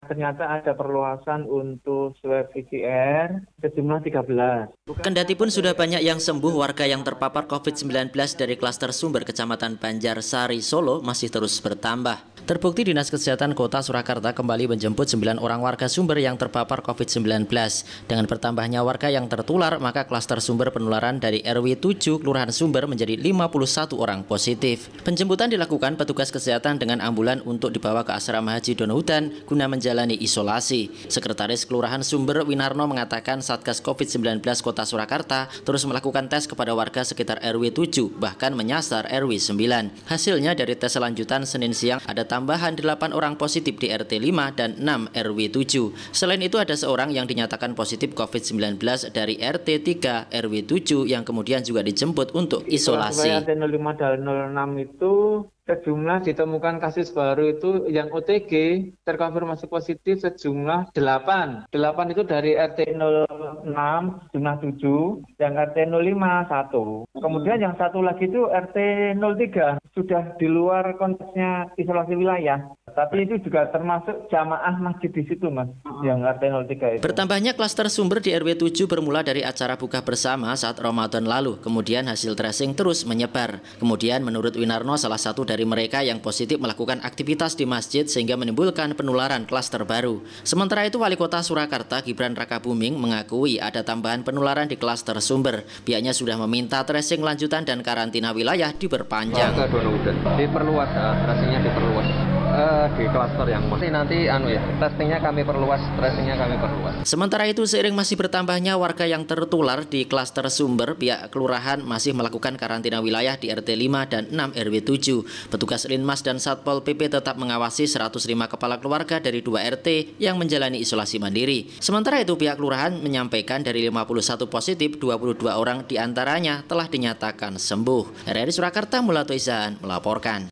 Ternyata ada perluasan untuk swab PCR sejumlah 13. Bukan Kendati pun sudah banyak yang sembuh, warga yang terpapar COVID-19 dari klaster sumber Kecamatan Banjarsari, Solo masih terus bertambah. Terbukti Dinas Kesehatan Kota Surakarta kembali menjemput 9 orang warga sumber yang terpapar COVID-19. Dengan bertambahnya warga yang tertular, maka klaster sumber penularan dari RW 7 Kelurahan Sumber menjadi 51 orang positif. Penjemputan dilakukan petugas kesehatan dengan ambulan untuk dibawa ke asrama Haji Donohutan guna menjalani isolasi. Sekretaris Kelurahan Sumber Winarno mengatakan Satgas COVID-19 Kota Surakarta terus melakukan tes kepada warga sekitar RW 7 bahkan menyasar RW 9. Hasilnya dari tes lanjutan Senin siang ada tambahan tambahan 8 orang positif di RT 5 dan 6 RW 7. Selain itu ada seorang yang dinyatakan positif COVID-19 dari RT 3 RW 7 yang kemudian juga dijemput untuk isolasi. Surabaya RT 05 dan 06 itu sejumlah ditemukan kasus baru itu yang OTG terkonfirmasi positif sejumlah 8. 8 itu dari RT 06 jumlah 7, yang RT 05 1. Kemudian hmm. yang satu lagi itu RT 03 sudah di luar konteksnya isolasi wilayah. Tapi itu juga termasuk jamaah masjid di situ, Mas, yang RT 03 itu. Bertambahnya klaster sumber di RW 7 bermula dari acara buka bersama saat Ramadan lalu. Kemudian hasil tracing terus menyebar. Kemudian menurut Winarno, salah satu dari mereka yang positif melakukan aktivitas di masjid sehingga menimbulkan penularan klaster baru. Sementara itu, Wali Kota Surakarta Gibran Rakabuming mengakui ada tambahan penularan di klaster sumber. Pihaknya sudah meminta tracing lanjutan dan karantina wilayah diperpanjang. Diperluas, ah, tracingnya diperluas uh, di klaster yang nanti nanti anu ya testingnya kami perluas testingnya kami perluas sementara itu seiring masih bertambahnya warga yang tertular di klaster Sumber pihak kelurahan masih melakukan karantina wilayah di RT 5 dan 6 RW 7 petugas Linmas dan Satpol PP tetap mengawasi 105 kepala keluarga dari dua RT yang menjalani isolasi mandiri sementara itu pihak kelurahan menyampaikan dari 51 positif 22 orang diantaranya telah dinyatakan sembuh RRI Surakarta Mulato Izaan melaporkan